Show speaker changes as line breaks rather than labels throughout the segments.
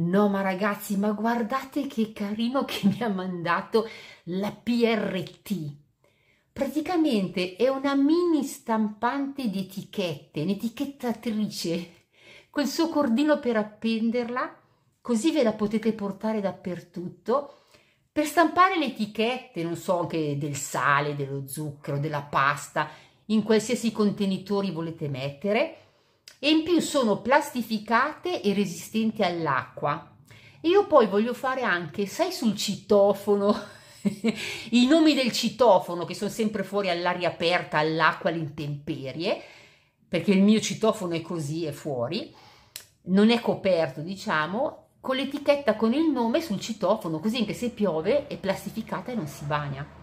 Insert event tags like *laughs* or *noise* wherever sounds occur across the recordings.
No, ma ragazzi, ma guardate che carino che mi ha mandato la PRT. Praticamente è una mini stampante di etichette, un'etichettatrice, col suo cordino per appenderla, così ve la potete portare dappertutto. Per stampare le etichette, non so, anche del sale, dello zucchero, della pasta, in qualsiasi contenitori volete mettere, e in più sono plastificate e resistenti all'acqua. Io poi voglio fare anche, sai sul citofono, *laughs* i nomi del citofono che sono sempre fuori all'aria aperta, all'acqua, alle intemperie, perché il mio citofono è così, è fuori, non è coperto diciamo, con l'etichetta con il nome sul citofono, così anche se piove è plastificata e non si bagna.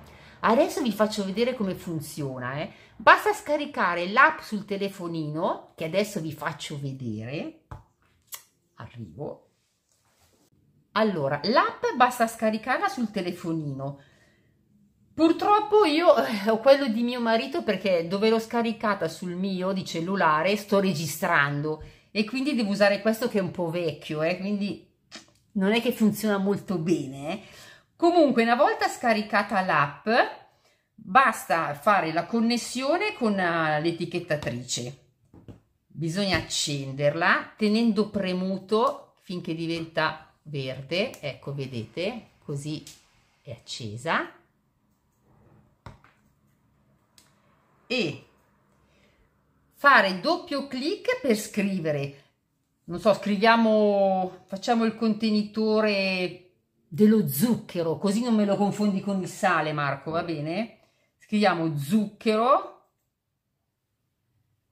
Adesso vi faccio vedere come funziona. Eh. Basta scaricare l'app sul telefonino, che adesso vi faccio vedere. Arrivo. Allora, l'app basta scaricarla sul telefonino. Purtroppo io eh, ho quello di mio marito perché dove l'ho scaricata sul mio di cellulare sto registrando e quindi devo usare questo che è un po' vecchio, eh, quindi non è che funziona molto bene. Eh. Comunque, una volta scaricata l'app, basta fare la connessione con eh, l'etichettatrice. Bisogna accenderla tenendo premuto finché diventa verde. Ecco, vedete, così è accesa. E fare doppio clic per scrivere. Non so, scriviamo, facciamo il contenitore dello zucchero, così non me lo confondi con il sale, Marco, va bene? Scriviamo zucchero,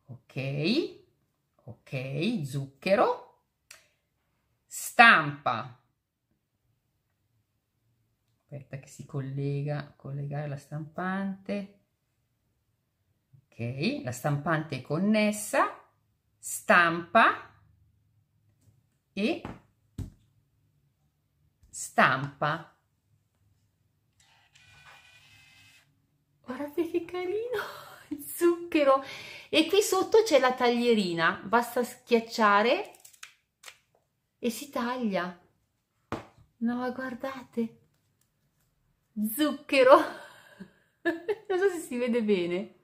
ok, ok, zucchero, stampa, aspetta che si collega, collegare la stampante, ok, la stampante è connessa, stampa e stampa. Guardate che carino! *laughs* Zucchero! E qui sotto c'è la taglierina, basta schiacciare e si taglia. No, guardate! Zucchero! *laughs* non so se si vede bene.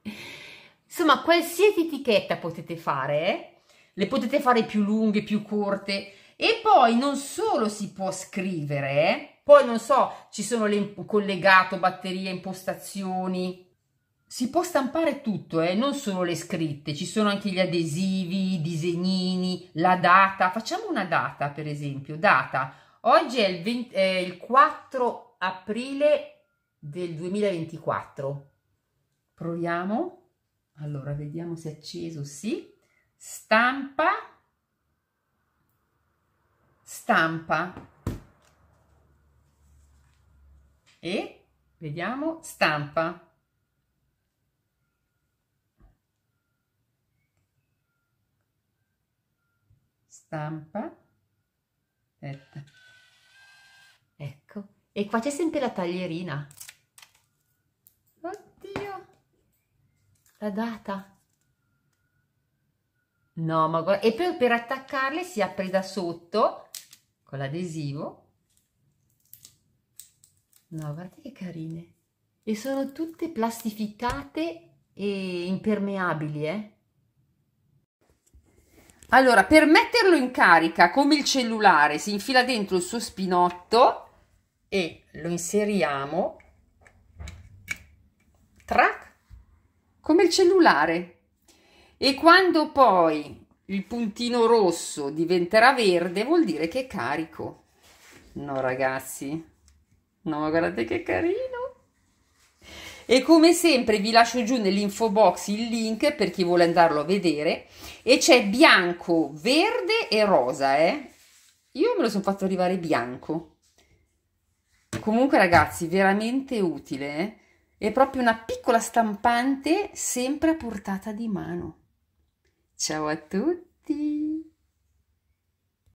Insomma, qualsiasi etichetta potete fare, eh? Le potete fare più lunghe, più corte, e poi non solo si può scrivere, poi non so, ci sono le collegato, batterie, impostazioni, si può stampare tutto, eh? non solo le scritte, ci sono anche gli adesivi, i disegnini, la data. Facciamo una data, per esempio. Data. Oggi è il, 20, eh, il 4 aprile del 2024. Proviamo. Allora, vediamo se è acceso. Sì. Stampa stampa e vediamo stampa stampa Aspetta. ecco e qua c'è sempre la taglierina oddio la data no ma guarda e poi per attaccarle si apre da sotto con l'adesivo no guardate che carine e sono tutte plastificate e impermeabili eh allora, per metterlo in carica come il cellulare, si infila dentro il suo spinotto e lo inseriamo track come il cellulare. E quando poi il puntino rosso diventerà verde vuol dire che è carico no ragazzi no guardate che carino e come sempre vi lascio giù nell'info box il link per chi vuole andarlo a vedere e c'è bianco verde e rosa eh io me lo sono fatto arrivare bianco comunque ragazzi veramente utile eh? è proprio una piccola stampante sempre a portata di mano Ciao a tutti!